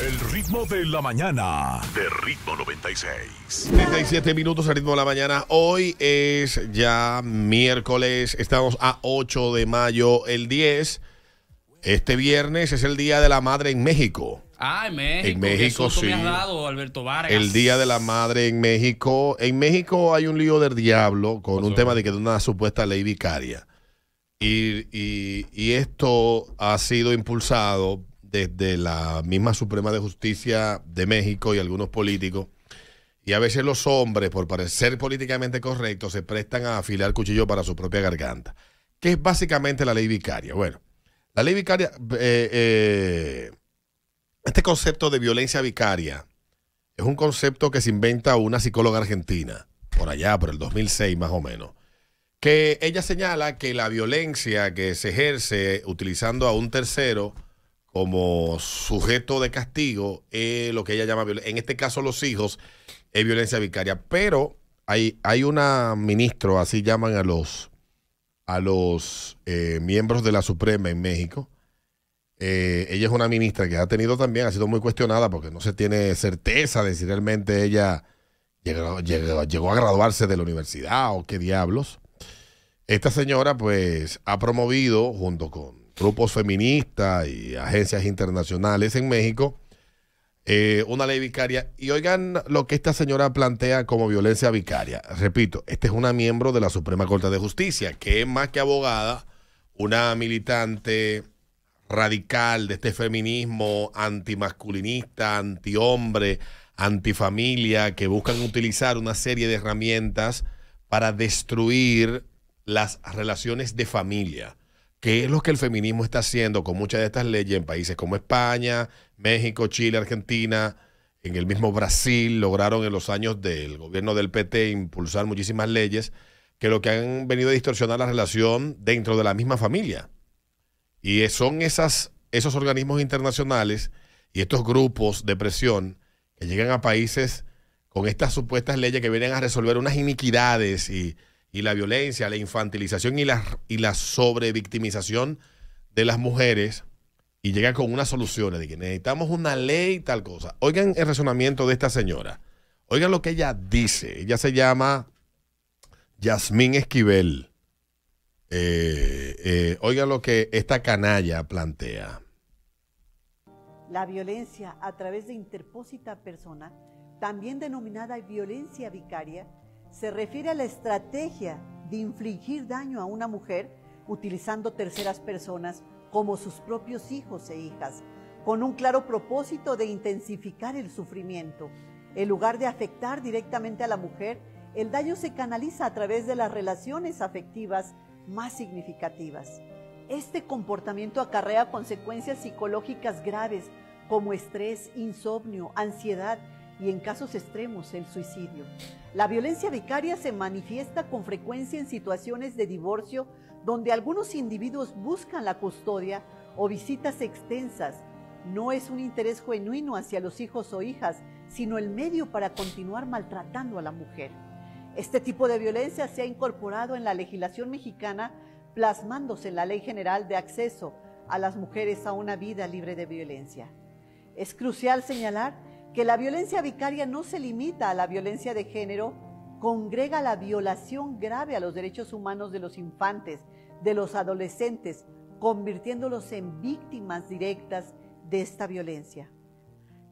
El ritmo de la mañana. De ritmo 96. 37 minutos al ritmo de la mañana. Hoy es ya miércoles. Estamos a 8 de mayo, el 10. Este viernes es el Día de la Madre en México. Ah, en México. En México, sí. Alberto El Día de la Madre en México. En México hay un lío del diablo con un tema de que de una supuesta ley vicaria. y esto ha sido impulsado desde la misma Suprema de Justicia de México y algunos políticos. Y a veces los hombres, por parecer políticamente correctos, se prestan a afilar cuchillo para su propia garganta, que es básicamente la ley vicaria. Bueno, la ley vicaria, eh, eh, este concepto de violencia vicaria es un concepto que se inventa una psicóloga argentina, por allá, por el 2006 más o menos, que ella señala que la violencia que se ejerce utilizando a un tercero, como sujeto de castigo eh, lo que ella llama violencia. En este caso, los hijos es violencia vicaria. Pero hay, hay una ministro, así llaman a los, a los eh, miembros de la Suprema en México. Eh, ella es una ministra que ha tenido también, ha sido muy cuestionada porque no se tiene certeza de si realmente ella llegó, llegó a graduarse de la universidad o qué diablos. Esta señora pues ha promovido junto con grupos feministas y agencias internacionales en México, eh, una ley vicaria. Y oigan lo que esta señora plantea como violencia vicaria. Repito, esta es una miembro de la Suprema Corte de Justicia, que es más que abogada, una militante radical de este feminismo antimasculinista, antihombre, antifamilia, que buscan utilizar una serie de herramientas para destruir las relaciones de familia qué es lo que el feminismo está haciendo con muchas de estas leyes en países como España, México, Chile, Argentina, en el mismo Brasil, lograron en los años del gobierno del PT impulsar muchísimas leyes que lo que han venido a distorsionar la relación dentro de la misma familia. Y son esas, esos organismos internacionales y estos grupos de presión que llegan a países con estas supuestas leyes que vienen a resolver unas iniquidades y y la violencia, la infantilización y la, y la sobrevictimización de las mujeres y llega con unas solución, de que necesitamos una ley tal cosa. Oigan el razonamiento de esta señora. Oigan lo que ella dice. Ella se llama Yasmín Esquivel. Eh, eh, oigan lo que esta canalla plantea. La violencia a través de interpósita persona, también denominada violencia vicaria, se refiere a la estrategia de infligir daño a una mujer utilizando terceras personas como sus propios hijos e hijas, con un claro propósito de intensificar el sufrimiento. En lugar de afectar directamente a la mujer, el daño se canaliza a través de las relaciones afectivas más significativas. Este comportamiento acarrea consecuencias psicológicas graves como estrés, insomnio, ansiedad y en casos extremos el suicidio. La violencia vicaria se manifiesta con frecuencia en situaciones de divorcio donde algunos individuos buscan la custodia o visitas extensas. No es un interés genuino hacia los hijos o hijas, sino el medio para continuar maltratando a la mujer. Este tipo de violencia se ha incorporado en la legislación mexicana, plasmándose en la Ley General de Acceso a las Mujeres a una Vida Libre de Violencia. Es crucial señalar que la violencia vicaria no se limita a la violencia de género, congrega la violación grave a los derechos humanos de los infantes, de los adolescentes, convirtiéndolos en víctimas directas de esta violencia.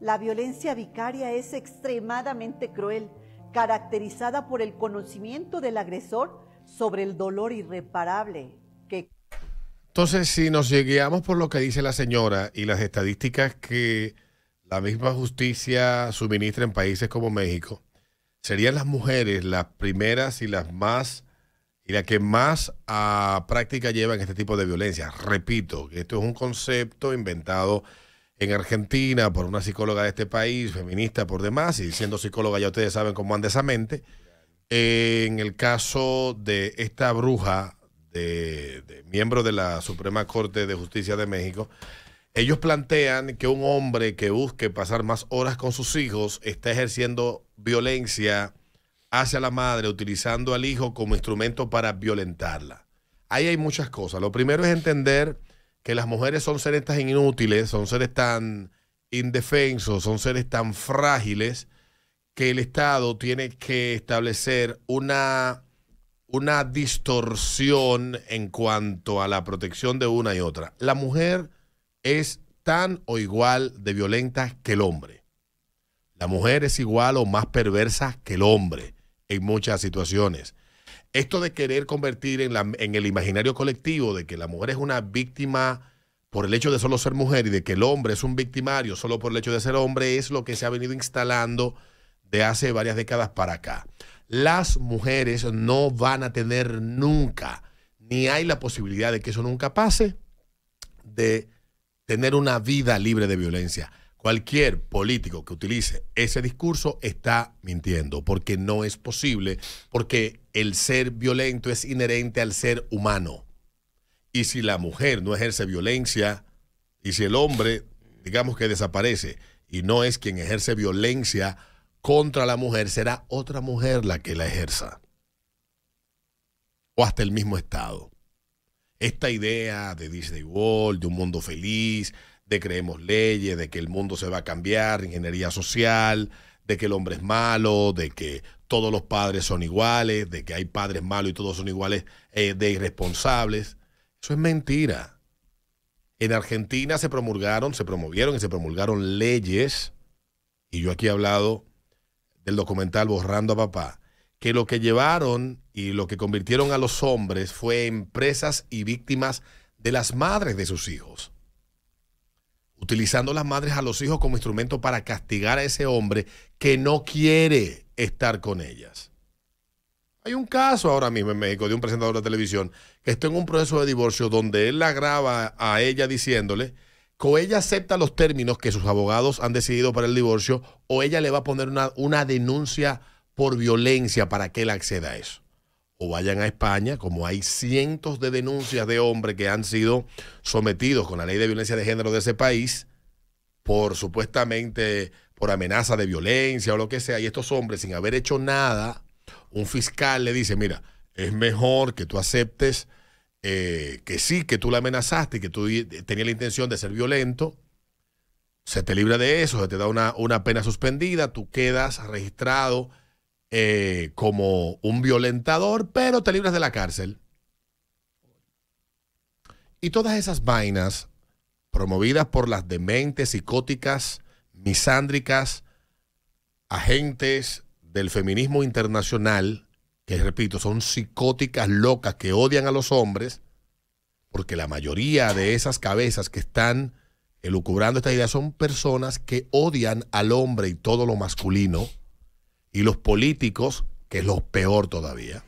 La violencia vicaria es extremadamente cruel, caracterizada por el conocimiento del agresor sobre el dolor irreparable que... Entonces, si nos lleguemos por lo que dice la señora y las estadísticas que la misma justicia suministra en países como México, serían las mujeres las primeras y las más y las que más a práctica llevan este tipo de violencia. Repito, que esto es un concepto inventado en Argentina por una psicóloga de este país, feminista por demás, y siendo psicóloga ya ustedes saben cómo anda esa mente. En el caso de esta bruja de, miembro de la Suprema Corte de Justicia de México, ellos plantean que un hombre que busque pasar más horas con sus hijos está ejerciendo violencia hacia la madre, utilizando al hijo como instrumento para violentarla. Ahí hay muchas cosas. Lo primero es entender que las mujeres son seres tan inútiles, son seres tan indefensos, son seres tan frágiles, que el Estado tiene que establecer una, una distorsión en cuanto a la protección de una y otra. La mujer es tan o igual de violenta que el hombre. La mujer es igual o más perversa que el hombre en muchas situaciones. Esto de querer convertir en, el imaginario colectivo de que la mujer es una víctima por el hecho de solo ser mujer y de que el hombre es un victimario solo por el hecho de ser hombre es lo que se ha venido instalando de hace varias décadas para acá. Las mujeres no van a tener nunca, ni hay la posibilidad de que eso nunca pase, de tener una vida libre de violencia. Cualquier político que utilice ese discurso está mintiendo, porque no es posible, porque el ser violento es inherente al ser humano. Y si la mujer no ejerce violencia, y si el hombre, digamos que desaparece, y no es quien ejerce violencia contra la mujer, será otra mujer la que la ejerza. O hasta el mismo Estado esta idea de Disney World, de un mundo feliz, de creemos leyes, de que el mundo se va a cambiar, ingeniería social, de que el hombre es malo, de que todos los padres son iguales, de que hay padres malos y todos son iguales eh, de irresponsables. Eso es mentira. En Argentina se promulgaron, se promovieron y se promulgaron leyes, y yo aquí he hablado del documental Borrando a Papá, que lo que llevaron y lo que convirtieron a los hombres fue en presas y víctimas de las madres de sus hijos. Utilizando las madres a los hijos como instrumento para castigar a ese hombre que no quiere estar con ellas. Hay un caso ahora mismo en México de un presentador de televisión que está en un proceso de divorcio donde él la graba a ella diciéndole que o ella acepta los términos que sus abogados han decidido para el divorcio o ella le va a poner una, una denuncia por violencia para que él acceda a eso o vayan a España, como hay cientos de denuncias de hombres que han sido sometidos con la ley de violencia de género de ese país por supuestamente por amenaza de violencia o lo que sea, y estos hombres sin haber hecho nada, un fiscal le dice, mira, es mejor que tú aceptes eh, que sí, que tú la amenazaste y que tú tenías la intención de ser violento, se te libra de eso, se te da una, una pena suspendida, tú quedas registrado eh, como un violentador, pero te libras de la cárcel. Y todas esas vainas promovidas por las dementes psicóticas, misándricas, agentes del feminismo internacional, que repito, son psicóticas locas que odian a los hombres, porque la mayoría de esas cabezas que están elucubrando esta idea son personas que odian al hombre y todo lo masculino y los políticos, que es lo peor todavía,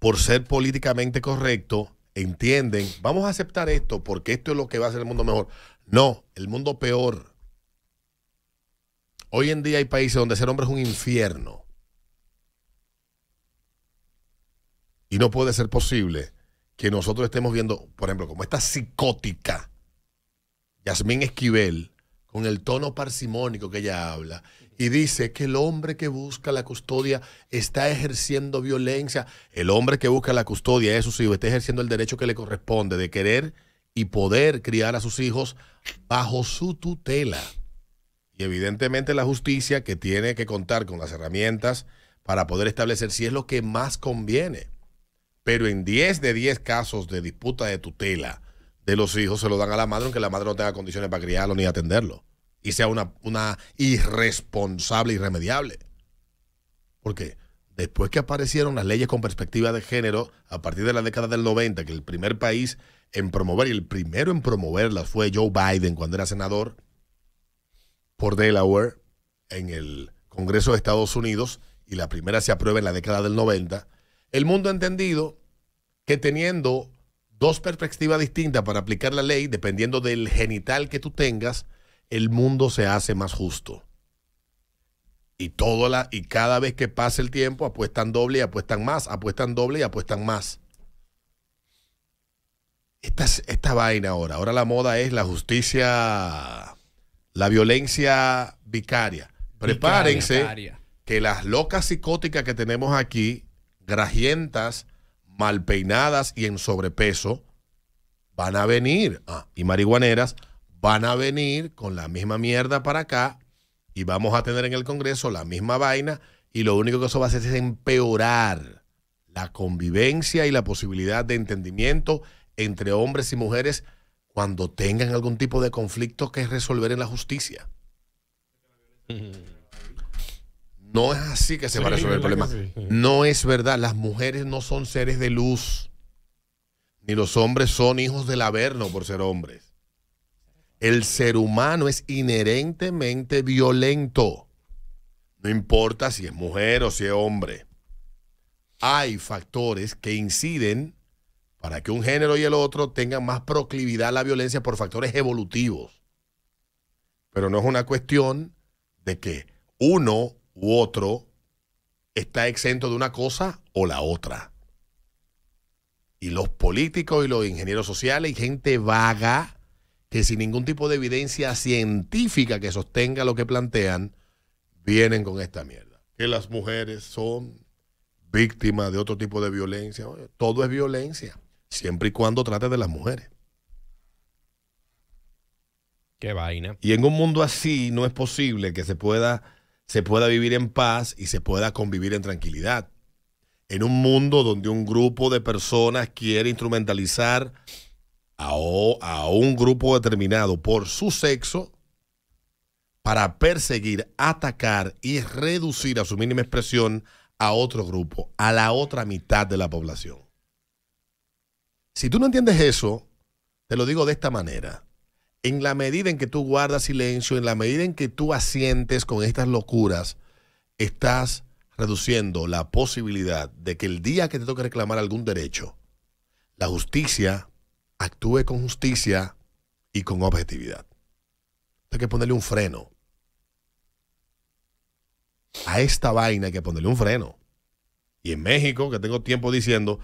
por ser políticamente correcto, entienden, vamos a aceptar esto porque esto es lo que va a hacer el mundo mejor. No, el mundo peor. Hoy en día hay países donde ser hombre es un infierno. Y no puede ser posible que nosotros estemos viendo, por ejemplo, como esta psicótica, Yasmín Esquivel, con el tono parsimónico que ella habla, y dice que el hombre que busca la custodia está ejerciendo violencia. El hombre que busca la custodia de sus hijos está ejerciendo el derecho que le corresponde de querer y poder criar a sus hijos bajo su tutela. Y evidentemente la justicia que tiene que contar con las herramientas para poder establecer si es lo que más conviene. Pero en 10 de 10 casos de disputa de tutela, de los hijos se lo dan a la madre, aunque la madre no tenga condiciones para criarlo ni atenderlo. Y sea una, una irresponsable, irremediable. Porque después que aparecieron las leyes con perspectiva de género, a partir de la década del 90, que el primer país en promover, y el primero en promoverlas fue Joe Biden cuando era senador por Delaware, en el Congreso de Estados Unidos, y la primera se aprueba en la década del 90, el mundo ha entendido que teniendo dos perspectivas distintas para aplicar la ley, dependiendo del genital que tú tengas, el mundo se hace más justo. Y, y cada vez que pasa el tiempo, apuestan doble y apuestan más, apuestan doble y apuestan más. Esta, esta vaina ahora, ahora la moda es la justicia, la violencia vicaria. Prepárense que las locas psicóticas que tenemos aquí, grajientas, mal peinadas y en sobrepeso van a venir, ah, y marihuaneras, van a venir con la misma mierda para acá y vamos a tener en el Congreso la misma vaina y lo único que eso va a hacer es empeorar la convivencia y la posibilidad de entendimiento entre hombres y mujeres cuando tengan algún tipo de conflicto que resolver en la justicia. No es así que se va a resolver el problema. No es verdad. Las mujeres no son seres de luz. Ni los hombres son hijos del averno por ser hombres. El ser humano es inherentemente violento. No importa si es mujer o si es hombre. Hay factores que inciden para que un género y el otro tengan más proclividad a la violencia por factores evolutivos. Pero no es una cuestión de que uno u otro está exento de una cosa o la otra. Y los políticos y los ingenieros sociales y gente vaga que sin ningún tipo de evidencia científica que sostenga lo que plantean, vienen con esta mierda. Que las mujeres son víctimas de otro tipo de violencia. todo es violencia, siempre y cuando trate de las mujeres. Qué vaina. Y en un mundo así no es posible que se pueda se pueda vivir en paz y se pueda convivir en tranquilidad. En un mundo donde un grupo de personas quiere instrumentalizar a, un grupo determinado por su sexo para perseguir, atacar y reducir a su mínima expresión a otro grupo, a la otra mitad de la población. Si tú no entiendes eso, te lo digo de esta manera en la medida en que tú guardas silencio, en la medida en que tú asientes con estas locuras, estás reduciendo la posibilidad de que el día que te toque reclamar algún derecho, la justicia actúe con justicia y con objetividad. Hay que ponerle un freno. A esta vaina hay que ponerle un freno. Y en México, que tengo tiempo diciendo,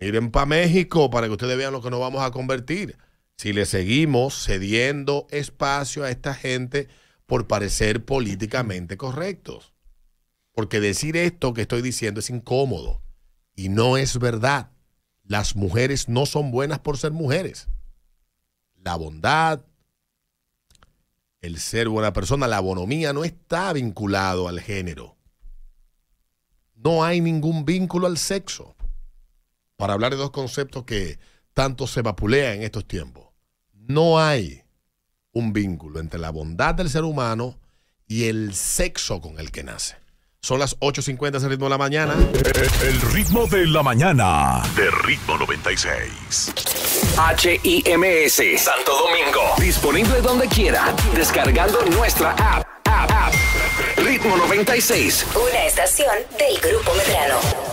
miren para México para que ustedes vean lo que nos vamos a convertir si le seguimos cediendo espacio a esta gente por parecer políticamente correctos. Porque decir esto que estoy diciendo es incómodo y no es verdad. Las mujeres no son buenas por ser mujeres. La bondad, el ser buena persona, la bonomía no está vinculado al género. No hay ningún vínculo al sexo. Para hablar de dos conceptos que tanto se vapulean en estos tiempos. No hay un vínculo entre la bondad del ser humano y el sexo con el que nace. Son las 8.50, el ritmo de la mañana. El ritmo de la mañana. De ritmo 96. HIMS, Santo Domingo. Disponible donde quiera. Descargando nuestra app. app, app. Ritmo 96. Una estación del Grupo Medrano.